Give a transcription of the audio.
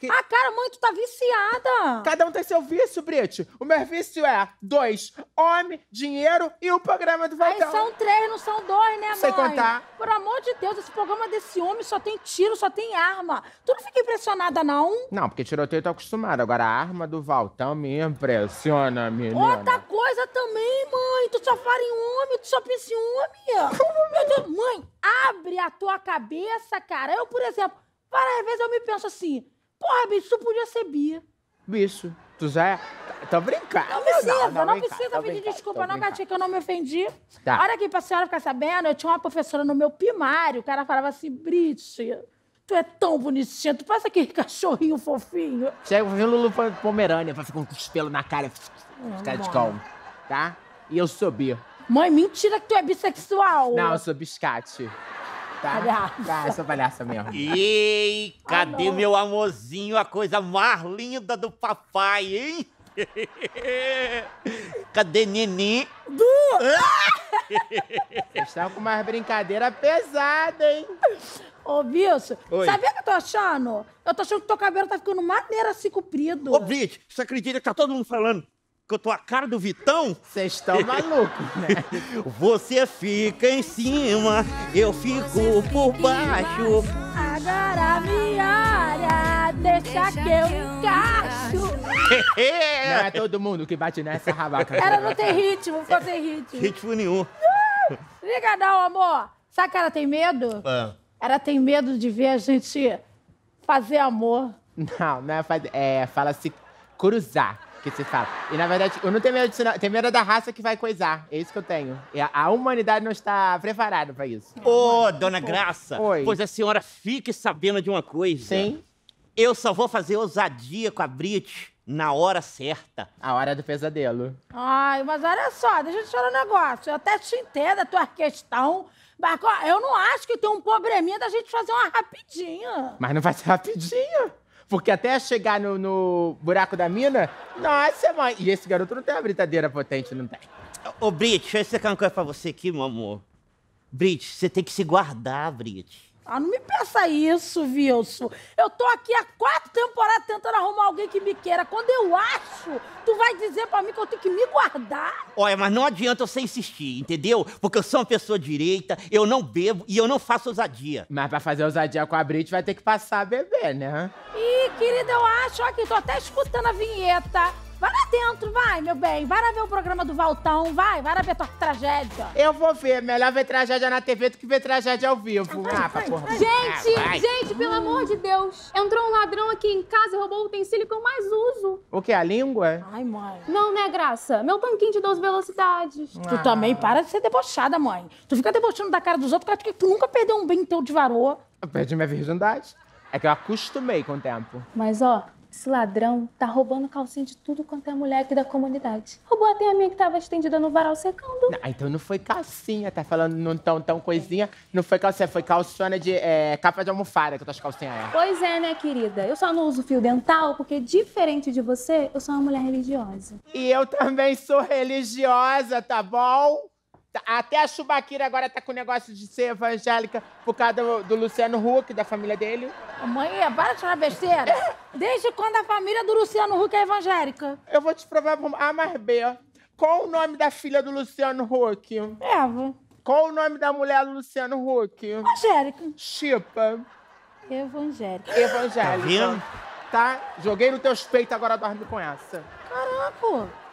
Que... Ah, cara, mãe, tu tá viciada. Cada um tem seu vício, Brit. O meu vício é dois, homem, dinheiro e o programa do Valtão. Aí são três, não são dois, né, mãe? Sem contar. Por amor de Deus, esse programa desse homem só tem tiro, só tem arma. Tu não fica impressionada, não? Não, porque tiroteio eu tô acostumada. Agora, a arma do Valtão me impressiona, menina. Outra coisa também, mãe. Tu só fala em homem, tu só pensa em homem. meu Deus, mãe, abre a tua cabeça, cara. Eu, por exemplo... Para, vezes eu me penso assim, porra, bicho, tu podia ser bia. Bicho, tu já é... Tô brincando. Não precisa, não, não, não brincar, precisa pedir desculpa, não, gatinha, que eu não me ofendi. Tá. Olha aqui, pra senhora ficar sabendo, eu tinha uma professora no meu primário, o cara falava assim, Brit, tu é tão bonitinha, tu parece aquele cachorrinho fofinho. Chega fazendo Lulu Pomerânia, pra ficar com os pelos na cara, ficar de calmo, tá? E eu sou bi. Mãe, mentira que tu é bissexual. Não, eu sou biscate tá? Palhaça. Tá, eu sou palhaça mesmo. Ei, cadê meu amorzinho, a coisa mais linda do papai, hein? Cadê neném? Du! Vocês estão com umas brincadeira pesada, hein? Ô, bicho, Oi. sabe o que eu tô achando? Eu tô achando que teu cabelo tá ficando maneiro assim comprido. Ô, bicho, você acredita que tá todo mundo falando? que eu tô a cara do Vitão? Vocês estão malucos, né? Você fica em cima, eu fico por baixo. Agora me olha, deixa que eu encaixo. Não é todo mundo que bate nessa rabaca. Né? Ela não tem ritmo, não tem ritmo. Ritmo nenhum. Uh, liga não, amor. Sabe que ela tem medo? Ah. Ela tem medo de ver a gente fazer amor. Não, não é fazer. É, fala-se cruzar que se fala. E na verdade, eu não tenho medo de sinal, Tem medo da raça que vai coisar. É isso que eu tenho. E a, a humanidade não está preparada para isso. Ô, oh, dona Graça! Oi. Pois a senhora fique sabendo de uma coisa. Sim. Eu só vou fazer ousadia com a Brit na hora certa. A hora do pesadelo. Ai, mas olha só, deixa eu te falar um negócio. Eu até te entendo a tua questão. Mas eu não acho que tem um probleminha da gente fazer uma rapidinha. Mas não vai ser rapidinha. Porque até chegar no, no buraco da mina, nossa, mãe. E esse garoto não tem uma brincadeira potente, não tem. Ô, Brit, deixa eu explicar uma coisa pra você aqui, meu amor. Brit, você tem que se guardar, Brit. Ah, não me peça isso, Wilson. Eu tô aqui há quatro temporadas tentando arrumar alguém que me queira. Quando eu acho, tu vai dizer para mim que eu tenho que me guardar? Olha, mas não adianta você insistir, entendeu? Porque eu sou uma pessoa direita, eu não bebo e eu não faço ousadia. Mas pra fazer ousadia com a Brit vai ter que passar a beber, né? Ih, querida, eu acho. Aqui, tô até escutando a vinheta dentro, vai, meu bem. Vai lá ver o programa do Valtão, vai. Vai lá ver tua tragédia. Eu vou ver. Melhor ver tragédia na TV do que ver tragédia ao vivo. ah, vai, porra. Gente, gente, pelo amor de Deus. Entrou um ladrão aqui em casa e roubou o utensílio que eu mais uso. O quê? A língua? Ai, mãe. Não, né, Graça? Meu banquinho de 12 velocidades. Ah. Tu também para de ser debochada, mãe. Tu fica debochando da cara dos outros porque tu nunca perdeu um bem teu de varô. Eu perdi minha virgindade. É que eu acostumei com o tempo. Mas, ó, esse ladrão tá roubando calcinha de tudo quanto é mulher aqui da comunidade. Roubou até a minha que tava estendida no varal secando. Ah, então não foi calcinha, tá falando não tão, tão coisinha. Não foi calcinha, foi calçona de é, capa de almofada que tuas calcinhas é. Pois é, né, querida? Eu só não uso fio dental porque, diferente de você, eu sou uma mulher religiosa. E eu também sou religiosa, tá bom? Tá, até a Chubaquira agora tá com o negócio de ser evangélica por causa do, do Luciano Huck, da família dele. Mãe, para de falar besteira. Desde quando a família do Luciano Huck é evangélica? Eu vou te provar A mais B. Qual o nome da filha do Luciano Huck? Eva. É, Qual o nome da mulher do Luciano Huck? Angélica. Chipa. Evangélica. Evangélica. Tá, vendo? tá? Joguei no teu peito, agora dorme com essa. Caraca!